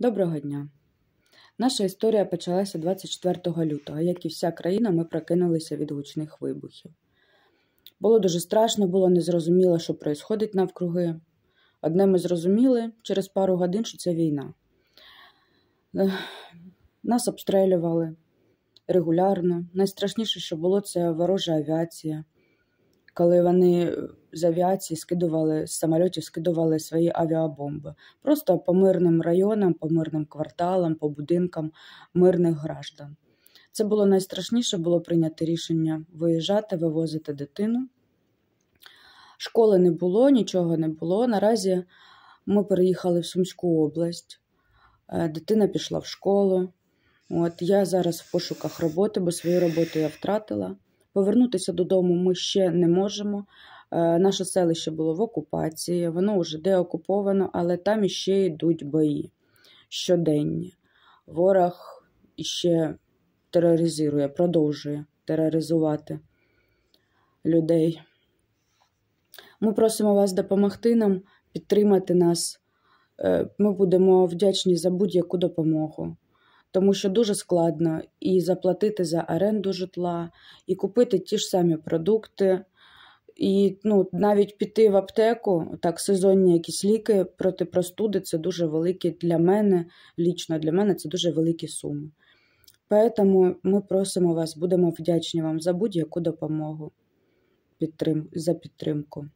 Доброго дня! Наша історія почалася 24 лютого, як і вся країна, ми прокинулися від гучних вибухів. Було дуже страшно, було незрозуміло, що происходить навкруги. Одне ми зрозуміли через пару годин, що це війна. Е, нас обстрілювали регулярно. Найстрашніше, що було, це ворожа авіація коли вони з авіації скидували, з самольотів скидували свої авіабомби просто по мирним районам, по мирним кварталам, по будинкам мирних граждан. Це було найстрашніше, було прийняти рішення виїжджати, вивозити дитину. Школи не було, нічого не було. Наразі ми переїхали в Сумську область, е, дитина пішла в школу. От Я зараз в пошуках роботи, бо свою роботу я втратила. Повернутися додому ми ще не можемо. Е, наше селище було в окупації, воно вже деокуповано, але там іще йдуть бої щоденні. Ворог іще тероризує, продовжує тероризувати людей. Ми просимо вас допомогти нам, підтримати нас. Е, ми будемо вдячні за будь-яку допомогу тому що дуже складно і заплатити за оренду житла, і купити ті ж самі продукти, і ну, навіть піти в аптеку, так, сезонні якісь ліки проти простуди це дуже великі для мене, лічно для мене це дуже великі суми. Поэтому ми просимо вас, будемо вдячні вам за будь-яку допомогу підтрим, за підтримку.